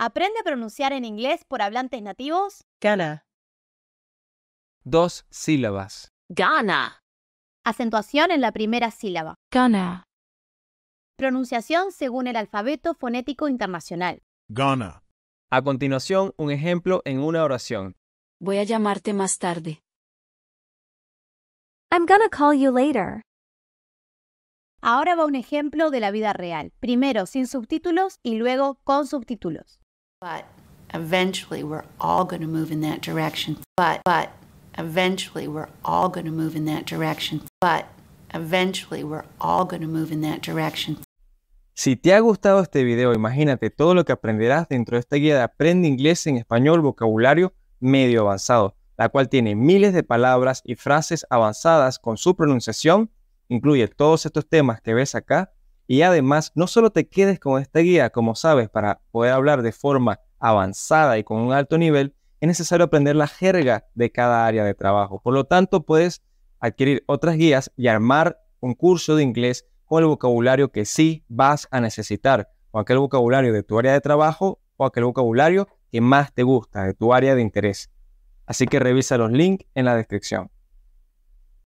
Aprende a pronunciar en inglés por hablantes nativos. Ghana. Dos sílabas. Ghana. Acentuación en la primera sílaba. Ghana. Pronunciación según el alfabeto fonético internacional. Ghana. A continuación, un ejemplo en una oración. Voy a llamarte más tarde. I'm gonna call you later. Ahora va un ejemplo de la vida real, primero sin subtítulos y luego con subtítulos. But eventually we're all going to move in that direction. But eventually we're all going to move in that direction. But eventually we're all going to move in that direction. Si te ha gustado este video, imagínate todo lo que aprenderás dentro de esta guía de Aprende Inglés en Español Vocabulario Medio Avanzado, la cual tiene miles de palabras y frases avanzadas con su pronunciación. Incluye todos estos temas que ves acá y además, no solo te quedes con esta guía, como sabes, para poder hablar de forma avanzada y con un alto nivel, es necesario aprender la jerga de cada área de trabajo. Por lo tanto, puedes adquirir otras guías y armar un curso de inglés con el vocabulario que sí vas a necesitar, o aquel vocabulario de tu área de trabajo o aquel vocabulario que más te gusta, de tu área de interés. Así que revisa los links en la descripción.